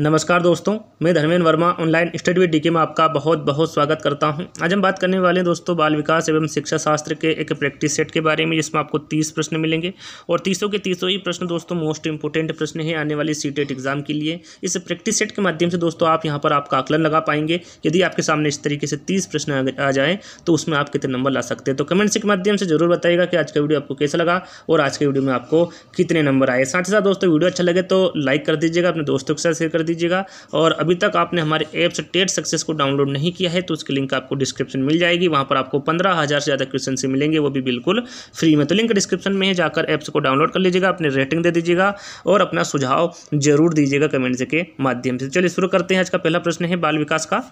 नमस्कार दोस्तों मैं Dharmendra Verma online study with DK में आपका बहुत बहुत स्वागत करता हूं आज हम बात करने वाले हैं दोस्तों बाल विकास एवं शिक्षा शास्त्र के एक प्रैक्टिस सेट के बारे में जिसमें आपको तीस प्रश्न मिलेंगे और तीसों के तीसों ही प्रश्न दोस्तों मोस्ट इंपॉर्टेंट प्रश्न है आने वाली सी एग्जाम e के लिए इस प्रैक्टिस सेट के माध्यम से दोस्तों आप यहाँ पर आपका आकलन लगा पाएंगे यदि आपके सामने इस तरीके से तीस प्रश्न आ जाए तो उसमें आप कितने नंबर ला सकते हैं तो कमेंट्स के माध्यम से जरूर बताइएगा कि आज का वीडियो आपको कैसा लगा और आज के वीडियो में आपको कितने नंबर आए साथ ही साथ दोस्तों वीडियो अच्छा लगे तो लाइक कर दीजिएगा अपने दोस्तों के साथ शेयर कर दीजिएगा और अभी तक आपने हमारे ऐप्स टेट सक्सेस को डाउनलोड नहीं किया है तो उसकी लिंक आपको डिस्क्रिप्शन मिल जाएगी वहाँ पर आपको पंद्रह हज़ार से ज़्यादा क्वेश्चन से मिलेंगे वो भी बिल्कुल फ्री में तो लिंक डिस्क्रिप्शन में है जाकर ऐप्स को डाउनलोड कर लीजिएगा अपनी रेटिंग दे दीजिएगा और अपना सुझाव जरूर दीजिएगा कमेंट्स के माध्यम से चलिए शुरू करते हैं आज का पहला प्रश्न है बाल विकास का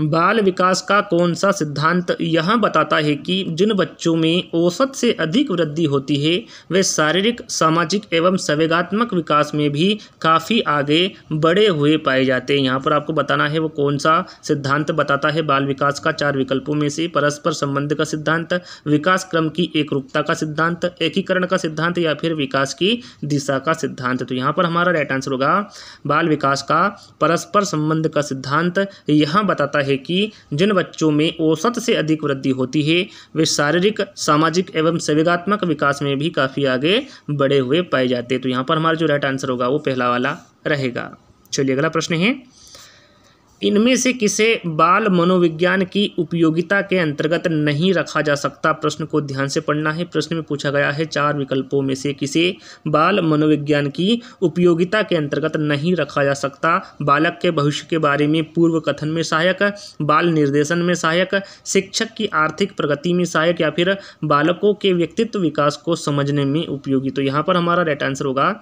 बाल विकास का कौन सा सिद्धांत यह बताता है कि जिन बच्चों में औसत से अधिक वृद्धि होती है वे शारीरिक सामाजिक एवं संवेगात्मक विकास में भी काफ़ी आगे बढ़े हुए पाए जाते हैं यहाँ पर आपको बताना है वो कौन सा सिद्धांत बताता है बाल विकास का चार विकल्पों में से परस्पर संबंध का सिद्धांत विकास क्रम की एकरूपता का सिद्धांत एकीकरण का सिद्धांत या फिर विकास की दिशा का सिद्धांत तो यहाँ पर हमारा राइट आंसर होगा बाल विकास का परस्पर संबंध का सिद्धांत यह बताता है कि जिन बच्चों में औसत से अधिक वृद्धि होती है वे शारीरिक सामाजिक एवं सेविगात्मक विकास में भी काफ़ी आगे बढ़े हुए पाए जाते हैं तो यहाँ पर हमारा जो राइट आंसर होगा वो पहला वाला रहेगा चलिए अगला प्रश्न है इनमें से किसे बाल मनोविज्ञान की उपयोगिता के अंतर्गत नहीं रखा जा सकता प्रश्न को ध्यान से पढ़ना है प्रश्न में पूछा गया है चार विकल्पों में से किसे बाल मनोविज्ञान की उपयोगिता के अंतर्गत नहीं रखा जा सकता बालक के भविष्य के बारे में पूर्व कथन में सहायक बाल निर्देशन में सहायक शिक्षक की आर्थिक प्रगति में सहायक या फिर बालकों के व्यक्तित्व विकास को समझने में उपयोगी तो यहाँ पर हमारा राइट आंसर होगा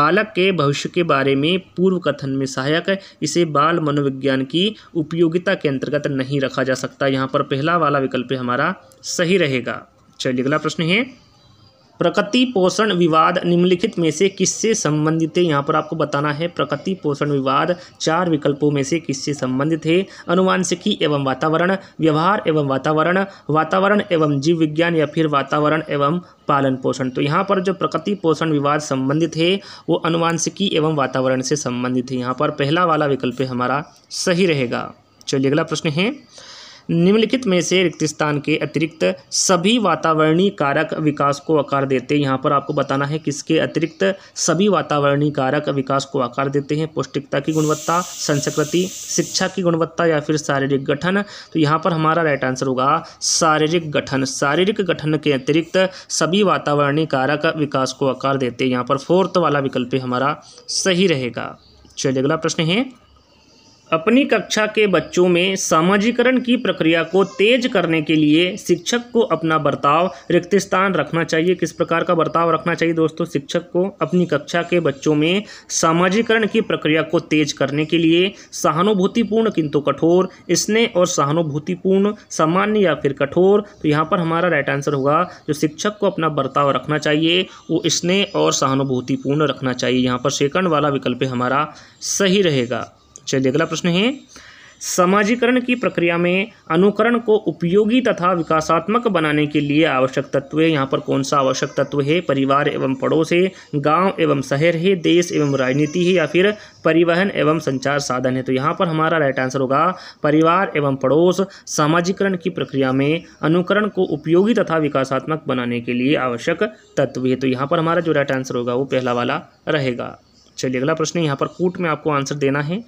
बालक के भविष्य के बारे में पूर्व कथन में सहायक इसे बाल मनोविज्ञान विज्ञान की उपयोगिता के अंतर्गत नहीं रखा जा सकता यहाँ पर पहला वाला विकल्प हमारा सही रहेगा चलिए अगला प्रश्न है प्रकृति पोषण विवाद निम्नलिखित में से किससे संबंधित है यहाँ पर आपको बताना है प्रकृति पोषण विवाद चार विकल्पों में से किससे संबंधित है अनुवांशिकी एवं वातावरण व्यवहार एवं वातावरण वातावरण एवं जीव विज्ञान या फिर वातावरण एवं पालन पोषण तो यहाँ पर जो प्रकृति पोषण विवाद संबंधित है वो अनुवांशिकी एवं वातावरण से संबंधित है यहाँ पर पहला वाला विकल्प हमारा सही रहेगा चलिए अगला प्रश्न है निम्नलिखित में से रिक्त स्थान के अतिरिक्त सभी वातावरणीय कारक विकास को आकार देते हैं यहाँ पर आपको बताना है किसके अतिरिक्त सभी वातावरणीय कारक विकास को आकार देते हैं पौष्टिकता की गुणवत्ता संस्कृति शिक्षा की गुणवत्ता या फिर शारीरिक गठन तो यहाँ पर हमारा राइट आंसर होगा शारीरिक गठन शारीरिक गठन के अतिरिक्त सभी वातावरणीय कारक विकास को आकार देते हैं यहाँ पर फोर्थ वाला विकल्प हमारा सही रहेगा चलिए अगला प्रश्न है अपनी कक्षा के बच्चों में सामाजिकरण की प्रक्रिया को तेज करने के लिए शिक्षक को अपना बर्ताव रिक्त स्थान रखना चाहिए किस प्रकार का बर्ताव रखना चाहिए दोस्तों शिक्षक को अपनी कक्षा के बच्चों में सामाजिकरण की प्रक्रिया को तेज करने के लिए सहानुभूतिपूर्ण किंतु कठोर स्नेह और सहानुभूतिपूर्ण सामान्य या फिर कठोर तो यहाँ पर हमारा राइट आंसर होगा जो शिक्षक को अपना बर्ताव रखना चाहिए वो स्नेह और सहानुभूतिपूर्ण रखना चाहिए यहाँ पर सेकंड वाला विकल्प हमारा सही रहेगा चलिए अगला प्रश्न है समाजीकरण की प्रक्रिया में अनुकरण को उपयोगी तथा विकासात्मक बनाने के लिए आवश्यक तत्व है यहाँ पर कौन सा आवश्यक तत्व है परिवार एवं पड़ोस है गांव एवं शहर है देश एवं राजनीति है या फिर परिवहन एवं संचार साधन है तो यहाँ पर हमारा राइट आंसर होगा परिवार एवं पड़ोस सामाजिकरण की प्रक्रिया में अनुकरण को उपयोगी तथा विकासात्मक बनाने के लिए आवश्यक तत्व है तो यहाँ पर हमारा जो राइट आंसर होगा वो पहला वाला रहेगा चलिए अगला प्रश्न यहाँ पर कूट में आपको आंसर देना है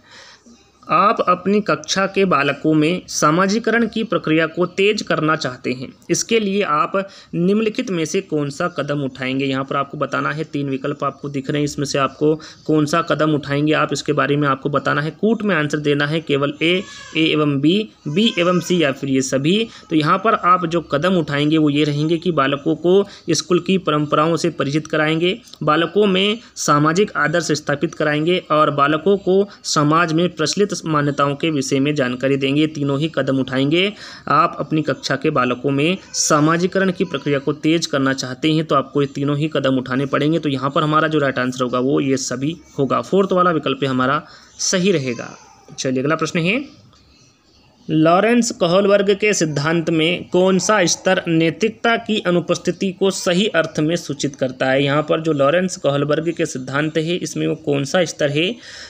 आप अपनी कक्षा के बालकों में सामाजिकरण की प्रक्रिया को तेज करना चाहते हैं इसके लिए आप निम्नलिखित में से कौन सा कदम उठाएंगे यहाँ पर आपको बताना है तीन विकल्प आपको दिख रहे हैं इसमें से आपको कौन सा कदम उठाएंगे आप इसके बारे में आपको बताना है कूट में आंसर देना है केवल ए ए एवं बी बी एवं सी या फिर ये सभी तो यहाँ पर आप जो कदम उठाएंगे वो ये रहेंगे कि बालकों को स्कूल की परंपराओं से परिचित कराएंगे बालकों में सामाजिक आदर्श स्थापित कराएंगे और बालकों को समाज में प्रचलित मान्यताओं के विषय में जानकारी देंगे तीनों ही कदम उठाएंगे आप अपनी कक्षा के बालकों में सामाजिकरण की प्रक्रिया को तेज करना चाहते हैं तो आपको ये तीनों ही कदम उठाने पड़ेंगे तो यहाँ पर हमारा जो राइट आंसर होगा वो ये सभी होगा फोर्थ वाला विकल्प हमारा सही रहेगा चलिए अगला प्रश्न है लॉरेंस कोहलबर्ग के सिद्धांत में कौन सा स्तर नैतिकता की अनुपस्थिति को सही अर्थ में सूचित करता है यहाँ पर जो लॉरेंस कोहलबर्ग के सिद्धांत है इसमें वो कौन सा स्तर है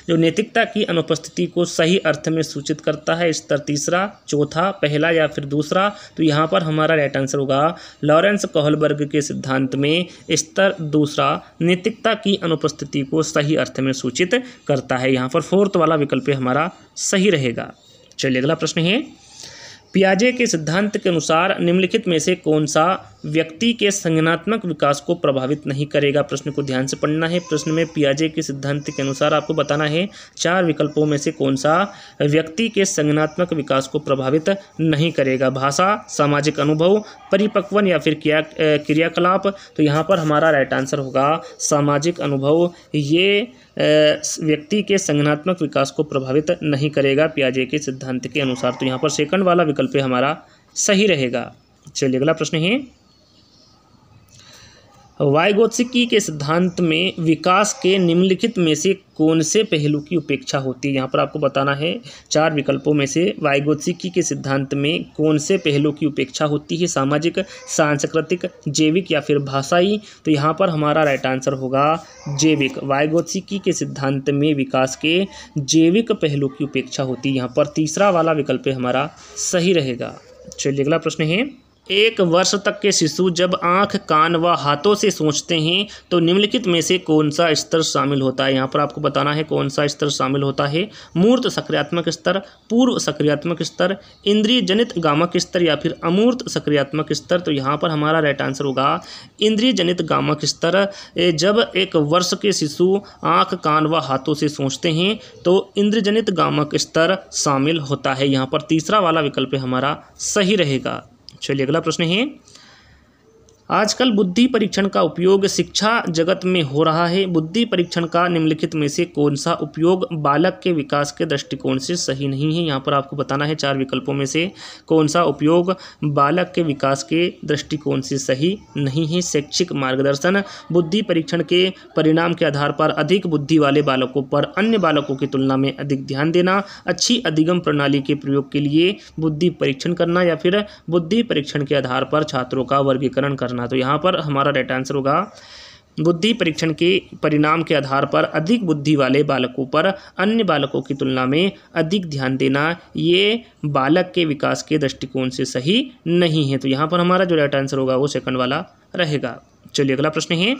जो नैतिकता की अनुपस्थिति को सही अर्थ में सूचित करता है स्तर तीसरा चौथा पहला या फिर दूसरा तो यहाँ पर हमारा राइट आंसर होगा लॉरेंस कोहलबर्ग के सिद्धांत में स्तर दूसरा नैतिकता की अनुपस्थिति को सही अर्थ में सूचित करता है यहाँ पर फोर्थ वाला विकल्प हमारा सही रहेगा चलिए अगला प्रश्न है पियाजे के सिद्धांत के अनुसार निम्नलिखित में से कौन सा व्यक्ति के संज्ञानात्मक विकास को प्रभावित नहीं करेगा प्रश्न को ध्यान से पढ़ना है प्रश्न में पियाजे के सिद्धांत के अनुसार आपको बताना है चार विकल्पों में से कौन सा व्यक्ति के संज्ञानात्मक विकास को प्रभावित नहीं करेगा भाषा सामाजिक अनुभव परिपक्वन या फिर क्रिया क्रियाकलाप तो यहाँ पर हमारा राइट आंसर होगा सामाजिक अनुभव ये व्यक्ति के संज्ञानात्मक विकास को प्रभावित नहीं करेगा पियाजे के सिद्धांत के अनुसार तो यहाँ पर सेकंड वाला विकल्प हमारा सही रहेगा चलिए अगला प्रश्न है वायगोत्सिकी के सिद्धांत में विकास के निम्नलिखित में से कौन से पहलू की उपेक्षा होती है यहाँ पर आपको बताना है चार विकल्पों में से वायगोत्सिकी के सिद्धांत में कौन से पहलू की उपेक्षा होती है सामाजिक सांस्कृतिक जैविक या फिर भाषाई तो यहाँ पर हमारा राइट आंसर होगा जैविक वायगोत्सिकी के सिद्धांत में विकास के जैविक पहलू की उपेक्षा होती है यहाँ पर तीसरा वाला विकल्प हमारा सही रहेगा चलिए अगला प्रश्न है एक वर्ष तक के शिशु जब आँख कान व हाथों से सोचते हैं तो निम्नलिखित में से कौन सा स्तर शामिल होता है यहाँ पर आपको बताना है कौन सा स्तर शामिल होता है मूर्त सक्रियात्मक स्तर पूर्व सक्रियात्मक स्तर इंद्रिय जनित गामक स्तर या फिर अमूर्त सक्रियात्मक स्तर तो यहाँ पर हमारा राइट आंसर होगा इंद्रिय जनित गामक स्तर जब एक वर्ष के शिशु आँख कान व हाथों से सोचते हैं तो इंद्रजनित गामक स्तर शामिल होता है यहाँ पर तीसरा वाला विकल्प हमारा सही रहेगा चलिए अगला प्रश्न है आजकल बुद्धि परीक्षण का उपयोग शिक्षा जगत में हो रहा है बुद्धि परीक्षण का निम्नलिखित में से कौन सा उपयोग बालक के विकास के दृष्टिकोण से सही नहीं है यहाँ पर आपको बताना है चार विकल्पों में से कौन सा उपयोग बालक के विकास के दृष्टिकोण से सही नहीं है शैक्षिक मार्गदर्शन बुद्धि परीक्षण के परिणाम के आधार पर अधिक बुद्धि वाले बालकों पर अन्य बालकों की तुलना में अधिक ध्यान देना अच्छी अधिगम प्रणाली के प्रयोग के लिए बुद्धि परीक्षण करना या फिर बुद्धि परीक्षण के आधार पर छात्रों का वर्गीकरण करना करना तो यहाँ पर हमारा राइट आंसर होगा बुद्धि परीक्षण के परिणाम के आधार पर अधिक बुद्धि वाले बालकों पर अन्य बालकों की तुलना में अधिक ध्यान देना ये बालक के विकास के दृष्टिकोण से सही नहीं है तो यहाँ पर हमारा जो राइट आंसर होगा वो सेकंड वाला रहेगा चलिए अगला प्रश्न है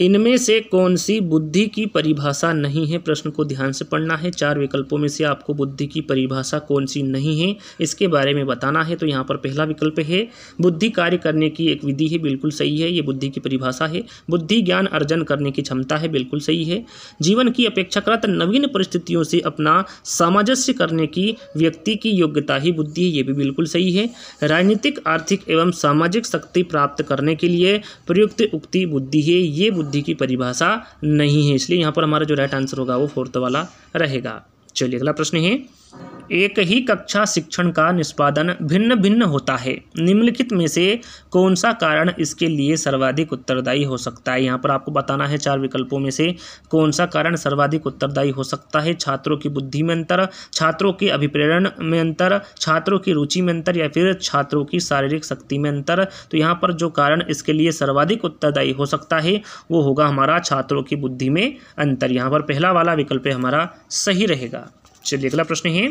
इनमें से कौन सी बुद्धि की परिभाषा नहीं है प्रश्न को ध्यान से पढ़ना है चार विकल्पों में से आपको बुद्धि की परिभाषा कौन सी नहीं है इसके बारे में बताना है तो यहाँ पर पहला विकल्प है बुद्धि कार्य करने की एक विधि है बिल्कुल सही है ये बुद्धि की परिभाषा है बुद्धि ज्ञान अर्जन करने की क्षमता है बिल्कुल सही है जीवन की अपेक्षाकृत नवीन परिस्थितियों से अपना सामंजस्य करने की व्यक्ति की योग्यता ही बुद्धि है ये भी बिल्कुल सही है राजनीतिक आर्थिक एवं सामाजिक शक्ति प्राप्त करने के लिए प्रयुक्त उक्ति बुद्धि है ये बुद्धि बुद्धि की परिभाषा नहीं है इसलिए यहाँ पर हमारा जो राइट आंसर होगा वो फोर्थ वाला रहेगा चलिए अगला प्रश्न है एक ही कक्षा शिक्षण का निष्पादन भिन्न भिन्न होता है निम्नलिखित में से कौन सा कारण इसके लिए सर्वाधिक उत्तरदायी हो सकता है यहाँ पर आपको बताना है चार विकल्पों में से कौन सा कारण सर्वाधिक उत्तरदायी हो सकता है छात्रों की बुद्धि में अंतर छात्रों के अभिप्रेरण में अंतर छात्रों की रुचि में अंतर या फिर छात्रों की शारीरिक शक्ति में अंतर तो यहाँ पर जो कारण इसके लिए सर्वाधिक उत्तरदायी हो सकता है वो होगा हमारा छात्रों की बुद्धि में अंतर यहाँ पर पहला वाला विकल्प हमारा सही रहेगा चलिए अगला प्रश्न है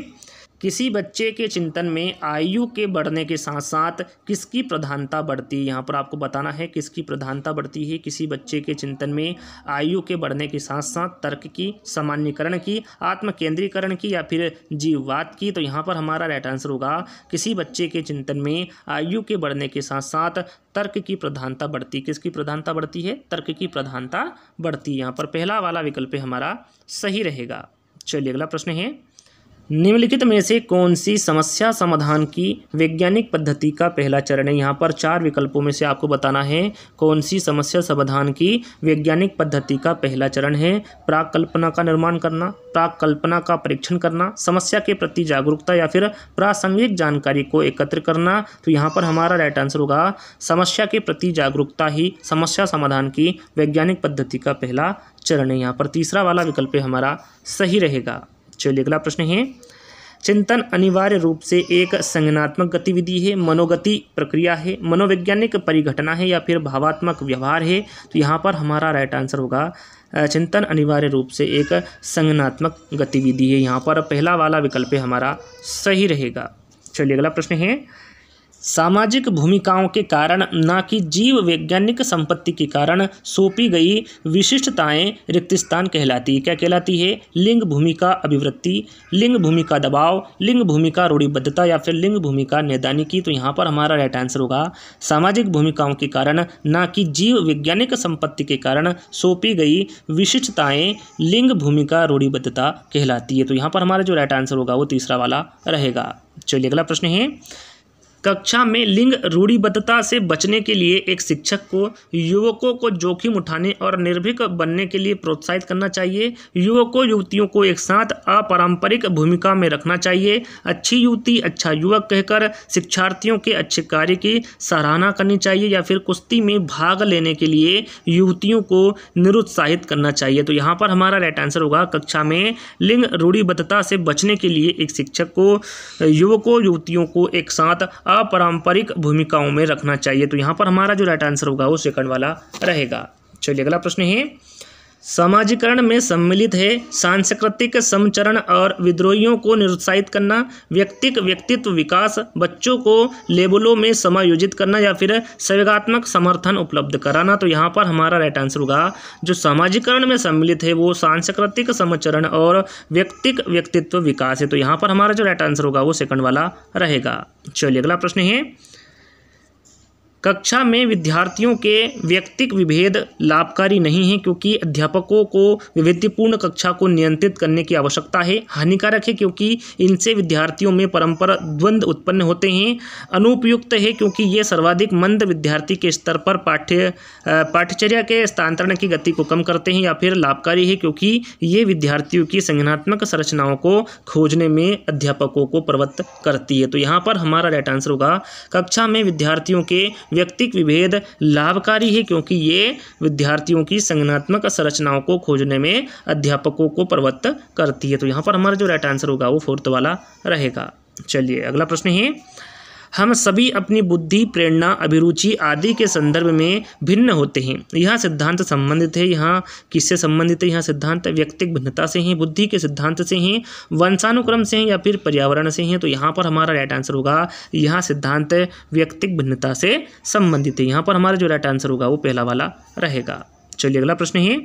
किसी बच्चे के चिंतन में आयु के बढ़ने के साथ साथ किसकी प्रधानता बढ़ती है यहाँ पर आपको बताना है किसकी प्रधानता बढ़ती है किसी बच्चे के चिंतन में आयु के बढ़ने के साथ साथ तर्क की सामान्यकरण की आत्म केंद्रीकरण की या फिर जीववाद की तो यहाँ पर हमारा राइट आंसर होगा किसी बच्चे के चिंतन में आयु के बढ़ने के साथ साथ तर्क की प्रधानता बढ़ती किसकी प्रधानता बढ़ती है तर्क की प्रधानता बढ़ती यहाँ पर पहला वाला विकल्प हमारा सही रहेगा चलिए अगला प्रश्न है निम्नलिखित में से कौन सी समस्या समाधान की वैज्ञानिक पद्धति का पहला चरण है यहाँ पर चार विकल्पों में से आपको बताना है कौन सी समस्या समाधान की वैज्ञानिक पद्धति का पहला चरण है प्राक कल्पना का निर्माण करना प्राक कल्पना का परीक्षण करना समस्या के प्रति जागरूकता या फिर प्रासंगिक जानकारी को एकत्र करना तो यहाँ पर हमारा राइट आंसर होगा समस्या के प्रति जागरूकता ही समस्या समाधान की वैज्ञानिक पद्धति का पहला चरण है यहाँ पर तीसरा वाला विकल्प हमारा सही रहेगा चलिए अगला प्रश्न है चिंतन अनिवार्य रूप से एक संज्ञानात्मक गतिविधि है मनोगति प्रक्रिया है मनोवैज्ञानिक परिघटना है या फिर भावात्मक व्यवहार है तो यहाँ पर हमारा राइट आंसर होगा चिंतन अनिवार्य रूप से एक संज्ञानात्मक गतिविधि है यहाँ पर पहला वाला विकल्प हमारा सही रहेगा चलिए अगला प्रश्न है सामाजिक भूमिकाओं के कारण न कि जीव वैज्ञानिक संपत्ति के कारण सौंपी गई विशिष्टताएं रिक्त स्थान कहलाती है क्या कहलाती है लिंग भूमिका अभिवृत्ति लिंग भूमिका दबाव लिंग भूमिका रूढ़िबद्धता या फिर लिंग भूमिका नैदानी की तो यहाँ पर हमारा राइट आंसर होगा सामाजिक भूमिकाओं के कारण न कि जीव वैज्ञानिक संपत्ति के कारण सौंपी गई विशिष्टताएँ लिंग भूमिका रूढ़िबद्धता कहलाती है तो यहाँ पर हमारा जो राइट आंसर होगा वो तीसरा वाला रहेगा चलिए अगला प्रश्न है कक्षा में लिंग रूढ़िबद्धता से बचने के लिए एक शिक्षक को युवकों को जोखिम उठाने और निर्भीक बनने के लिए प्रोत्साहित करना चाहिए युवकों युवतियों को एक साथ अपारंपरिक भूमिका में रखना चाहिए अच्छी युवती अच्छा युवक कहकर शिक्षार्थियों के अच्छे कार्य की सराहना करनी चाहिए या फिर कुश्ती में भाग लेने के लिए युवतियों को निरुत्साहित करना चाहिए तो यहाँ पर हमारा राइट आंसर होगा कक्षा में लिंग रूढ़िबद्धता से बचने के लिए एक शिक्षक को युवकों युवतियों को एक साथ अपारंपरिक भूमिकाओं में रखना चाहिए तो यहाँ पर हमारा जो राइट आंसर होगा वो सेकंड वाला रहेगा चलिए अगला प्रश्न है समाजीकरण में सम्मिलित है सांस्कृतिक समचरण और विद्रोहियों को निरुत्साहित करना व्यक्तिक व्यक्तित्व विकास बच्चों को लेबलों में समायोजित करना या फिर सेवात्मक समर्थन उपलब्ध कराना तो यहाँ पर हमारा राइट आंसर होगा जो समाजीकरण में सम्मिलित है वो सांस्कृतिक समचरण और व्यक्तिक व्यक्तित्व विकास है तो यहाँ पर हमारा जो राइट आंसर होगा वो सेकंड वाला रहेगा चलिए अगला प्रश्न है कक्षा में विद्यार्थियों के व्यक्तिक विभेद लाभकारी नहीं है क्योंकि अध्यापकों को विविधपूर्ण कक्षा को नियंत्रित करने की आवश्यकता है हानिकारक है क्योंकि इनसे विद्यार्थियों में परंपर द्वंद्व उत्पन्न होते हैं अनुपयुक्त है क्योंकि ये सर्वाधिक मंद विद्यार्थी के स्तर पर पाठ्य पाठ्यचर्या के स्थानांतरण की गति को कम करते हैं या फिर लाभकारी है क्योंकि ये विद्यार्थियों की संज्ञानात्मक संरचनाओं को खोजने में अध्यापकों को प्रवृत्त करती है तो यहाँ पर हमारा राइट आंसर होगा कक्षा में विद्यार्थियों के व्यक्तिक विभेद लाभकारी है क्योंकि ये विद्यार्थियों की संगनात्मक संरचनाओं को खोजने में अध्यापकों को प्रवृत्त करती है तो यहाँ पर हमारा जो राइट आंसर होगा वो फोर्थ वाला रहेगा चलिए अगला प्रश्न है हम सभी अपनी बुद्धि प्रेरणा अभिरुचि आदि के संदर्भ में भिन्न होते हैं यह सिद्धांत संबंधित है यहाँ किससे संबंधित है यहाँ सिद्धांत व्यक्तिक भिन्नता से हैं बुद्धि के सिद्धांत से हैं वंशानुक्रम से हैं या फिर पर्यावरण से हैं तो यहाँ पर हमारा राइट आंसर होगा यह सिद्धांत व्यक्तिक भिन्नता से संबंधित है यहाँ पर हमारा जो राइट आंसर होगा वो पहला वाला रहेगा चलिए अगला प्रश्न है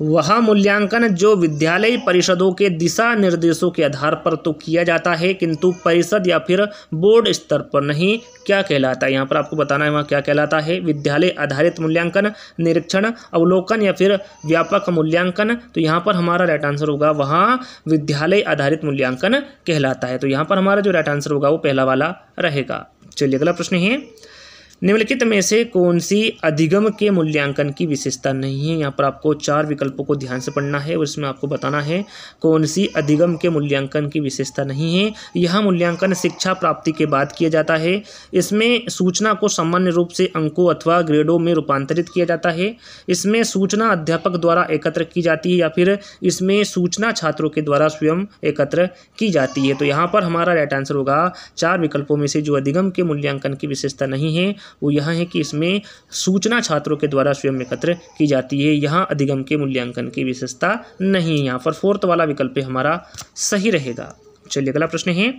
वह मूल्यांकन जो विद्यालय परिषदों के दिशा निर्देशों के आधार पर तो किया जाता है किंतु परिषद या फिर बोर्ड स्तर पर नहीं क्या कहलाता है यहाँ पर आपको बताना है वहाँ क्या कहलाता है विद्यालय आधारित मूल्यांकन निरीक्षण अवलोकन या फिर व्यापक मूल्यांकन तो यहाँ पर हमारा राइट आंसर होगा वहाँ विद्यालय आधारित मूल्यांकन कहलाता है तो यहाँ पर हमारा जो राइट आंसर होगा वो पहला वाला रहेगा चलिए अगला प्रश्न है निम्नलिखित में से कौन सी अधिगम के मूल्यांकन की विशेषता नहीं है यहाँ पर आपको चार विकल्पों को ध्यान से पढ़ना है और इसमें आपको बताना है कौन सी अधिगम के मूल्यांकन की विशेषता नहीं है यह मूल्यांकन शिक्षा प्राप्ति के बाद किया जाता है इसमें सूचना को सामान्य रूप से अंकों अथवा ग्रेडों में रूपांतरित किया जाता है इसमें सूचना अध्यापक द्वारा एकत्र की जाती है या फिर इसमें सूचना छात्रों के द्वारा स्वयं एकत्र की जाती है तो यहाँ पर हमारा राइट आंसर होगा चार विकल्पों में से जो अधिगम के मूल्यांकन की विशेषता नहीं है वो यह है कि इसमें सूचना छात्रों के द्वारा स्वयं एकत्र की जाती है यहाँ अधिगम के मूल्यांकन की विशेषता नहीं है यहाँ पर फोर्थ वाला विकल्प हमारा सही रहेगा चलिए अगला प्रश्न है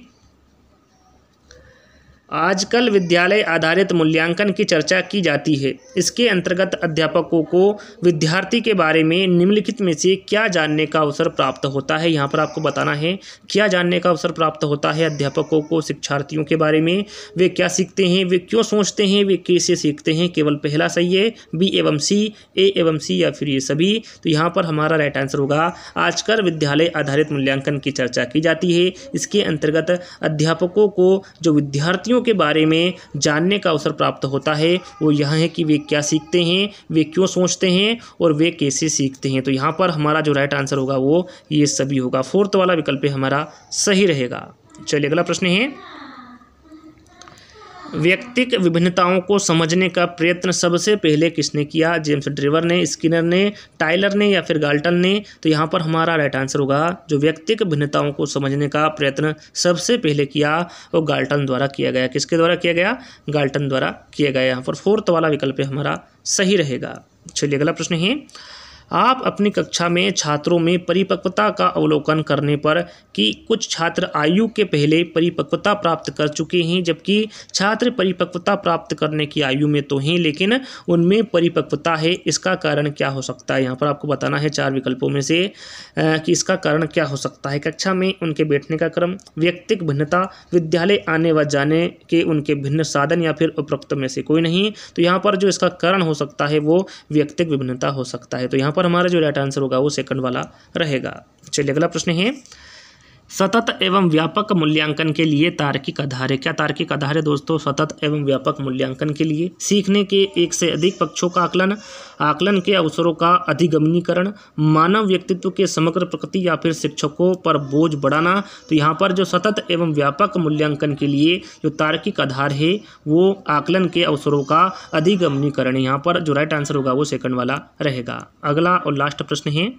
आजकल विद्यालय आधारित मूल्यांकन की चर्चा की जाती है इसके अंतर्गत अध्यापकों को विद्यार्थी के बारे में निम्नलिखित में से क्या जानने का अवसर प्राप्त होता है यहाँ पर आपको बताना है क्या जानने का अवसर प्राप्त होता है अध्यापकों को शिक्षार्थियों के बारे में वे क्या सीखते हैं वे क्यों सोचते हैं वे कैसे सीखते हैं केवल पहला सही है बी एवं सी ए एवं सी या फिर ये सभी तो यहाँ पर हमारा राइट आंसर होगा आजकल विद्यालय आधारित मूल्यांकन की चर्चा की जाती है इसके अंतर्गत अध्यापकों को जो विद्यार्थियों बच्चों के बारे में जानने का अवसर प्राप्त होता है वो यह है कि वे क्या सीखते हैं वे क्यों सोचते हैं और वे कैसे सीखते हैं तो यहाँ पर हमारा जो राइट आंसर होगा वो ये सभी होगा फोर्थ वाला विकल्प हमारा सही रहेगा चलिए अगला प्रश्न है व्यक्तिक विभिन्नताओं को समझने का प्रयत्न सबसे पहले किसने किया जेम्स ड्रिवर ने स्किनर ने टाइलर ने या फिर गाल्टन ने तो यहाँ पर हमारा राइट आंसर होगा जो व्यक्तिक भिन्नताओं को समझने का प्रयत्न सबसे पहले किया वो गाल्टन द्वारा किया गया किसके द्वारा किया गया गाल्टन द्वारा किया गया यहाँ पर फोर्थ वाला विकल्प हमारा सही रहेगा चलिए अगला प्रश्न है आप अपनी कक्षा में छात्रों में परिपक्वता का अवलोकन करने पर कि कुछ छात्र आयु के पहले परिपक्वता प्राप्त कर चुके हैं जबकि छात्र परिपक्वता प्राप्त करने की आयु में तो हैं लेकिन उनमें परिपक्वता है इसका कारण क्या हो सकता है यहाँ पर आपको बताना है चार विकल्पों में से कि इसका कारण क्या हो सकता है कक्षा में उनके बैठने का क्रम व्यक्तिक भिन्नता विद्यालय आने व जाने के उनके भिन्न साधन या फिर उपरोक्त में से कोई नहीं तो यहाँ पर जो इसका कारण हो सकता है वो व्यक्तिक विभिन्नता हो सकता है तो यहाँ पर पर हमारा जो राइट आंसर होगा वो सेकंड वाला रहेगा चलिए अगला प्रश्न है सतत एवं व्यापक मूल्यांकन के लिए तार्किक आधार है क्या तार्किक आधार है दोस्तों सतत एवं व्यापक मूल्यांकन के लिए सीखने के एक से अधिक पक्षों का आकलन आकलन के अवसरों का अधिगमनीकरण मानव व्यक्तित्व के समग्र प्रकृति या फिर शिक्षकों पर बोझ बढ़ाना तो यहाँ पर जो सतत एवं व्यापक मूल्यांकन के लिए जो तार्किक आधार है वो आकलन के अवसरों का अधिगमनीकरण यहाँ पर जो राइट आंसर होगा वो सेकंड वाला रहेगा अगला और लास्ट प्रश्न है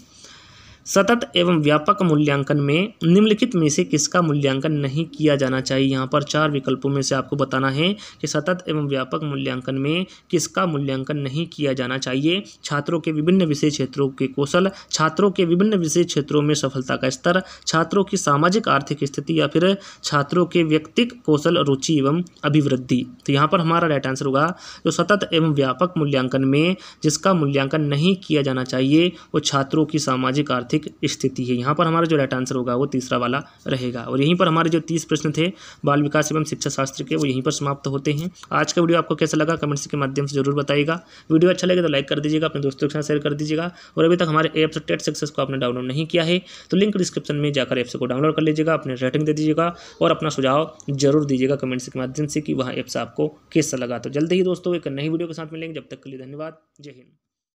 सतत एवं व्यापक मूल्यांकन में निम्नलिखित में से किसका मूल्यांकन नहीं किया जाना चाहिए यहाँ पर चार विकल्पों में से आपको बताना है कि सतत एवं व्यापक मूल्यांकन में किसका मूल्यांकन नहीं किया जाना चाहिए छात्रों के विभिन्न विषय क्षेत्रों के कौशल छात्रों के विभिन्न विषय क्षेत्रों में सफलता का स्तर छात्रों की सामाजिक आर्थिक स्थिति या फिर छात्रों के व्यक्तिक कौशल रुचि एवं अभिवृद्धि तो यहाँ पर हमारा राइट आंसर होगा जो सतत एवं व्यापक मूल्यांकन में जिसका मूल्यांकन नहीं किया जाना चाहिए वो छात्रों की सामाजिक आर्थिक आर्थिक स्थिति है यहाँ पर हमारा जो राइट आंसर होगा वो तीसरा वाला रहेगा और यहीं पर हमारे जो तीस प्रश्न थे बाल विकास एवं शिक्षा शास्त्र के वो यहीं पर समाप्त होते हैं आज का वीडियो आपको कैसा लगा कमेंट्स के माध्यम से जरूर बताएगा वीडियो अच्छा लगे तो लाइक कर दीजिएगा अपने दोस्तों के साथ शेयर कर दीजिएगा और अभी तक हमारे ऐप्स टेट सक्सेस को आपने डाउनलोड नहीं किया है तो लिंक डिस्क्रिप्शन में जाकर ऐप्स को डाउनलोड कर लीजिएगा अपने रेटिंग दे दीजिएगा और अपना सुझाव जरूर दीजिएगा कमेंट्स के माध्यम से कि वह ऐप्स आपको कैसा लगा तो जल्दी ही दोस्तों एक नई वीडियो के साथ मिलेंगे जब तक के लिए धन्यवाद जय हिंद